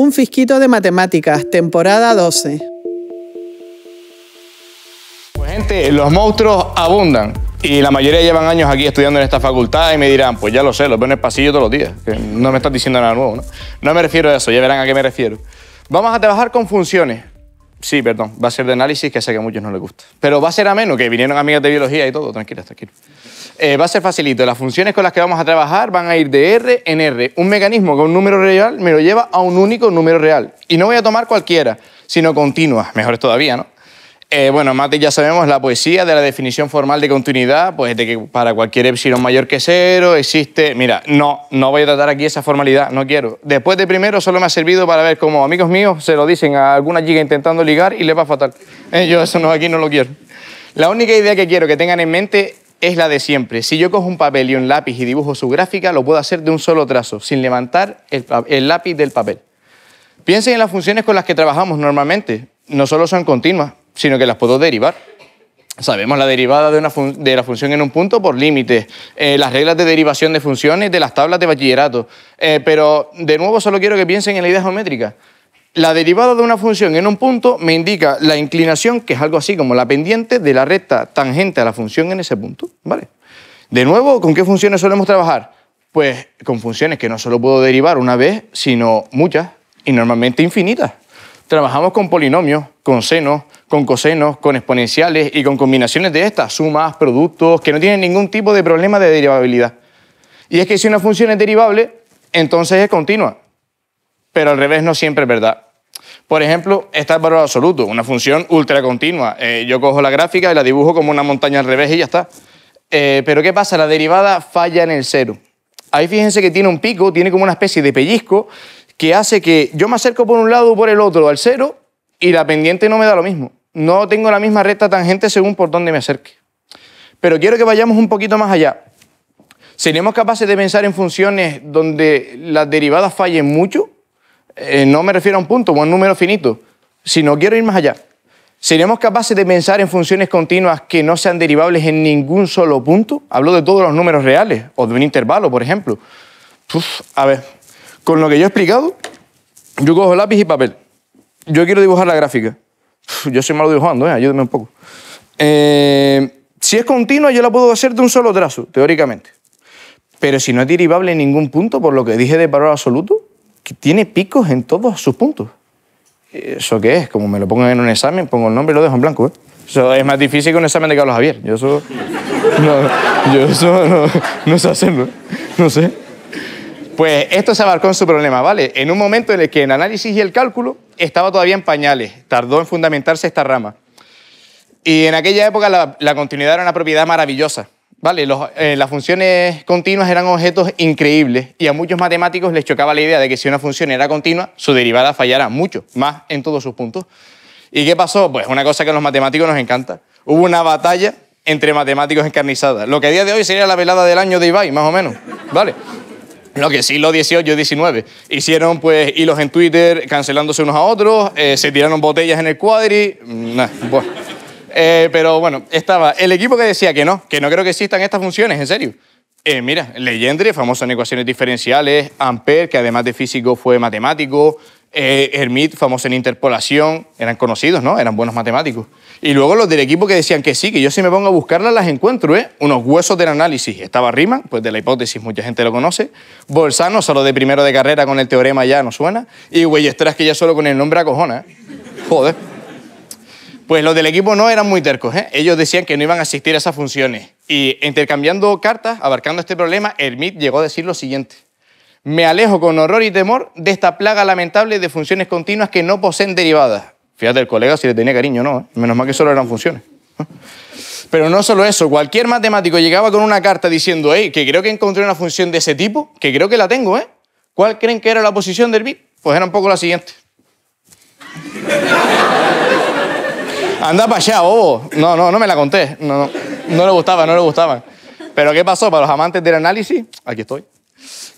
Un Fisquito de Matemáticas, temporada 12. Pues gente, los monstruos abundan. Y la mayoría llevan años aquí estudiando en esta facultad y me dirán, pues ya lo sé, los veo en el pasillo todos los días. Que no me estás diciendo nada nuevo, ¿no? No me refiero a eso, ya verán a qué me refiero. Vamos a trabajar con funciones. Sí, perdón, va a ser de análisis, que sé que a muchos no les gusta. Pero va a ser ameno, que vinieron amigas de biología y todo, Tranquilo, tranquilo. Eh, va a ser facilito. Las funciones con las que vamos a trabajar van a ir de R en R. Un mecanismo con un número real me lo lleva a un único número real. Y no voy a tomar cualquiera, sino continuas. Mejor todavía, ¿no? Eh, bueno, Mate, ya sabemos la poesía de la definición formal de continuidad, pues de que para cualquier epsilon mayor que cero existe... Mira, no, no voy a tratar aquí esa formalidad, no quiero. Después de primero solo me ha servido para ver cómo amigos míos se lo dicen a alguna chica intentando ligar y le va fatal. faltar. Eh, yo eso no, aquí no lo quiero. La única idea que quiero que tengan en mente es la de siempre. Si yo cojo un papel y un lápiz y dibujo su gráfica, lo puedo hacer de un solo trazo, sin levantar el, lápiz del papel. Piensen en las funciones con las que trabajamos normalmente. No solo son continuas, sino que las puedo derivar. Sabemos la derivada de, de la función en un punto por límites, eh, las reglas de derivación de funciones de las tablas de bachillerato. Eh, pero de nuevo solo quiero que piensen en la idea geométrica la derivada de una función en un punto me indica la inclinación, que es algo así como la pendiente de la recta tangente a la función en ese punto. ¿Vale? De nuevo, ¿con qué funciones solemos trabajar? Pues con funciones que no solo puedo derivar una vez, sino muchas y normalmente infinitas. Trabajamos con polinomios, con senos, con cosenos, con exponenciales y con combinaciones de estas, sumas, productos, que no tienen ningún tipo de problema de derivabilidad. Y es que si una función es derivable, entonces es continua, pero al revés no siempre es verdad. Por ejemplo, está el valor absoluto, una función ultra continua. Eh, yo cojo la gráfica y la dibujo como una montaña al revés y ya está. Eh, pero ¿qué pasa? La derivada falla en el cero. Ahí fíjense que tiene un pico, tiene como una especie de pellizco que hace que yo me acerco por un lado o por el otro al cero y la pendiente no me da lo mismo. No tengo la misma recta tangente según por dónde me acerque. Pero quiero que vayamos un poquito más allá. ¿Seríamos capaces de pensar en funciones donde las derivadas fallen mucho? Eh, no me refiero a un punto o a un número finito, sino quiero ir más allá. ¿Seríamos capaces de pensar en funciones continuas que no sean derivables en ningún solo punto? Hablo de todos los números reales, o de un intervalo, por ejemplo. a ver, con lo que yo he explicado, yo cojo lápiz y papel. Yo quiero dibujar la gráfica. yo soy malo dibujando, eh, ayúdeme un poco. Eh, si es continua, yo la puedo hacer de un solo trazo, teóricamente. Pero si no es derivable en ningún punto, por lo que dije de valor absoluto, tiene picos en todos sus puntos. ¿Eso qué es? Como me lo pongan en un examen, pongo el nombre y lo dejo en blanco. ¿eh? Eso es más difícil que un examen de Carlos Javier. Yo eso. No, yo no, sé hacerlo. No sé. Pues esto se abarcó en su problema, ¿vale? En un momento en el que el análisis y el cálculo estaba todavía en pañales. Tardó en fundamentarse esta rama. Y en aquella época la continuidad era una propiedad maravillosa Vale, eh, las funciones continuas eran objetos increíbles y a muchos matemáticos les chocaba la idea de que si una función era continua, su derivada fallara mucho, más en todos sus puntos. ¿Y qué pasó? Pues una cosa que a los matemáticos nos encanta. Hubo una batalla entre matemáticos encarnizadas. Lo que a día de hoy sería la velada del año de Ibai, más o menos. ¿Vale? Lo que siglo XVIII y XIX. Hicieron pues hilos en Twitter cancelándose unos a otros, eh, se tiraron botellas en el cuadri. y... Mm, eh, pero bueno, estaba el equipo que decía que no, que no creo que existan estas funciones, en serio. Eh, mira, Legendre, famoso en ecuaciones diferenciales, Ampere, que además de físico fue matemático, eh, Hermit, famoso en interpolación, eran conocidos, ¿no? Eran buenos matemáticos. Y luego los del equipo que decían que sí, que yo si me pongo a buscarlas las encuentro, ¿eh? Unos huesos del análisis. Estaba Rima, pues de la hipótesis, mucha gente lo conoce. Bolzano, solo de primero de carrera con el teorema ya no suena. Y Güeyestras, que ya solo con el nombre acojona, ¿eh? Joder. Pues los del equipo no eran muy tercos. ¿eh? Ellos decían que no iban a asistir a esas funciones. Y intercambiando cartas, abarcando este problema, el mit llegó a decir lo siguiente. Me alejo con horror y temor de esta plaga lamentable de funciones continuas que no poseen derivadas. Fíjate, el colega si le tenía cariño no. Menos mal que solo eran funciones. Pero no solo eso, cualquier matemático llegaba con una carta diciendo, hey, que creo que encontré una función de ese tipo, que creo que la tengo, ¿eh? ¿Cuál creen que era la posición del bit? Pues era un poco la siguiente. Anda para allá, bobo. No, no, no me la conté. No, no, no le gustaba, no le gustaba. Pero ¿qué pasó? Para los amantes del análisis, aquí estoy.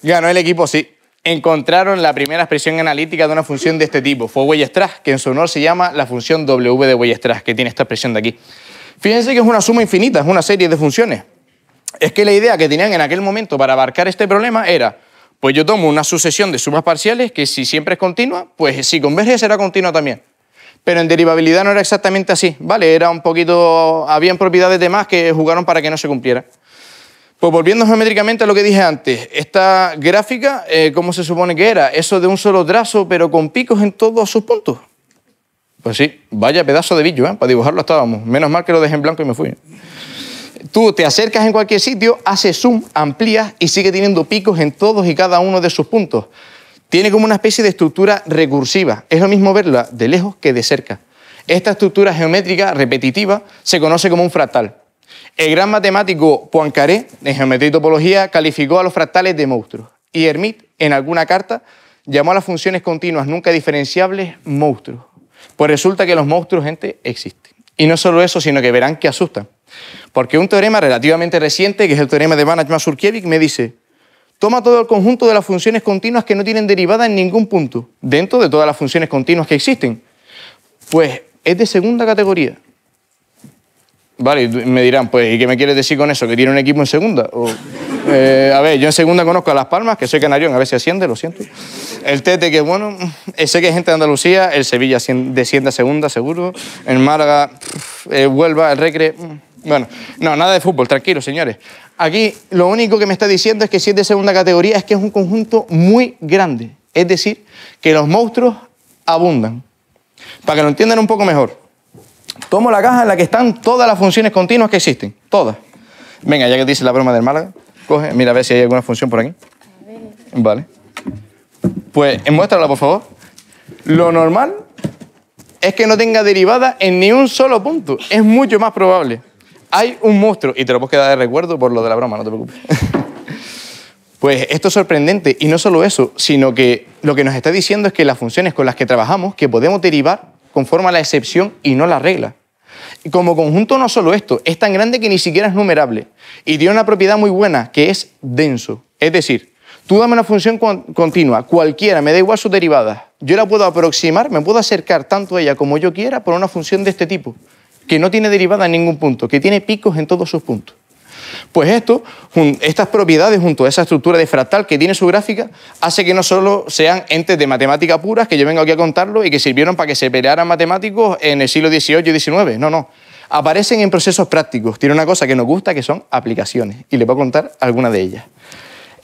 Ganó el equipo, sí. Encontraron la primera expresión analítica de una función de este tipo. Fue Weierstrass, que en su honor se llama la función W de Weierstrass, que tiene esta expresión de aquí. Fíjense que es una suma infinita, es una serie de funciones. Es que la idea que tenían en aquel momento para abarcar este problema era, pues yo tomo una sucesión de sumas parciales que si siempre es continua, pues si converge será continua también pero en derivabilidad no era exactamente así, ¿vale? Era un poquito, habían propiedades de más que jugaron para que no se cumpliera. Pues volviendo geométricamente a lo que dije antes, esta gráfica, eh, ¿cómo se supone que era? Eso de un solo trazo, pero con picos en todos sus puntos. Pues sí, vaya pedazo de bicho, ¿eh? Para dibujarlo estábamos. Menos mal que lo dejé en blanco y me fui. Tú te acercas en cualquier sitio, haces zoom, amplías y sigue teniendo picos en todos y cada uno de sus puntos tiene como una especie de estructura recursiva. Es lo mismo verla de lejos que de cerca. Esta estructura geométrica repetitiva se conoce como un fractal. El gran matemático Poincaré, en Geometría y Topología, calificó a los fractales de monstruos. Y Hermit, en alguna carta, llamó a las funciones continuas nunca diferenciables monstruos. Pues resulta que los monstruos, gente, existen. Y no solo eso, sino que verán que asustan. Porque un teorema relativamente reciente, que es el teorema de banach mazurkiewicz me dice toma todo el conjunto de las funciones continuas que no tienen derivada en ningún punto, dentro de todas las funciones continuas que existen. Pues es de segunda categoría. Vale, me dirán, pues, ¿y qué me quieres decir con eso? ¿Que tiene un equipo en segunda? Eh, a ver, yo en segunda conozco a Las Palmas, que soy canarión, a ver si asciende, lo siento. El Tete, que bueno, eh, sé que hay gente de Andalucía, el Sevilla desciende a segunda, seguro. El Málaga, vuelva, eh, Huelva, el Recre... Mm, bueno, no, nada de fútbol, tranquilos, señores. Aquí lo único que me está diciendo es que si es de segunda categoría es que es un conjunto muy grande. Es decir, que los monstruos abundan. Para que lo entiendan un poco mejor, Tomo la caja en la que están todas las funciones continuas que existen. Todas. Venga, ya que te la broma del Málaga, coge, mira a ver si hay alguna función por aquí. Vale. Pues muéstrala, por favor. Lo normal es que no tenga derivada en ni un solo punto. Es mucho más probable. Hay un monstruo, y te lo puedes quedar de recuerdo por lo de la broma, no te preocupes. pues esto es sorprendente, y no solo eso, sino que lo que nos está diciendo es que las funciones con las que trabajamos, que podemos derivar, conforma la excepción y no la regla. Y como conjunto no solo esto, es tan grande que ni siquiera es numerable y tiene una propiedad muy buena que es denso. Es decir, tú dame una función continua, cualquiera, me da igual su derivada, Yo la puedo aproximar, me puedo acercar tanto a ella como yo quiera por una función de este tipo, que no tiene derivada en ningún punto, que tiene picos en todos sus puntos. Pues esto, estas propiedades junto a esa estructura de fractal que tiene su gráfica, hace que no solo sean entes de matemática puras, que yo vengo aquí a contarlo y que sirvieron para que se pelearan matemáticos en el siglo XVIII y XIX, no, no. Aparecen en procesos prácticos. Tiene una cosa que nos gusta, que son aplicaciones, y les voy a contar alguna de ellas.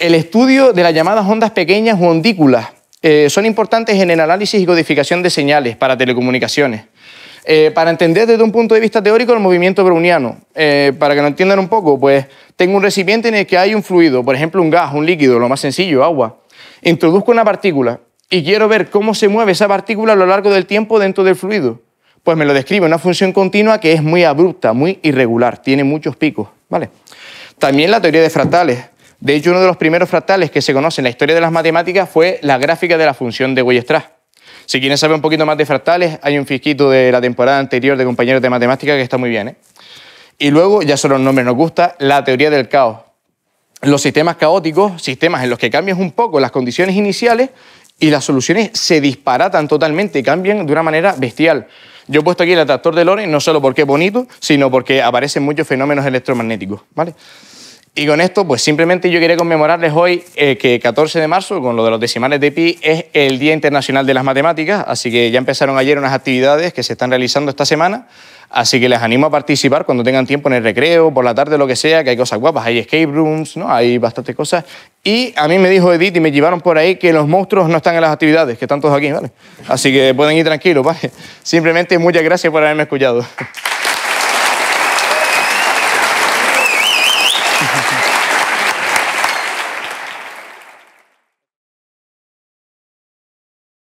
El estudio de las llamadas ondas pequeñas o ondículas eh, son importantes en el análisis y codificación de señales para telecomunicaciones. Eh, para entender desde un punto de vista teórico el movimiento browniano, eh, para que lo entiendan un poco, pues tengo un recipiente en el que hay un fluido, por ejemplo un gas, un líquido, lo más sencillo, agua. Introduzco una partícula y quiero ver cómo se mueve esa partícula a lo largo del tiempo dentro del fluido. Pues me lo describe una función continua que es muy abrupta, muy irregular, tiene muchos picos, ¿vale? También la teoría de fractales. De hecho, uno de los primeros fractales que se conoce en la historia de las matemáticas fue la gráfica de la función de Weierstrass. Si quieren saber un poquito más de fractales, hay un fisquito de la temporada anterior de compañeros de matemática que está muy bien. ¿eh? Y luego, ya solo los nombres nos gusta, la teoría del caos. Los sistemas caóticos, sistemas en los que cambias un poco las condiciones iniciales y las soluciones se disparatan totalmente, cambian de una manera bestial. Yo he puesto aquí el atractor de Lorenz no solo porque es bonito, sino porque aparecen muchos fenómenos electromagnéticos, ¿vale? Y con esto, pues simplemente yo quería conmemorarles hoy eh, que 14 de marzo, con lo de los decimales de pi, es el Día Internacional de las Matemáticas, así que ya empezaron ayer unas actividades que se están realizando esta semana, así que les animo a participar cuando tengan tiempo en el recreo, por la tarde, lo que sea, que hay cosas guapas, hay escape rooms, ¿no? hay bastantes cosas. Y a mí me dijo Edith y me llevaron por ahí que los monstruos no están en las actividades, que están todos aquí, ¿vale? Así que pueden ir tranquilos, ¿vale? Simplemente muchas gracias por haberme escuchado.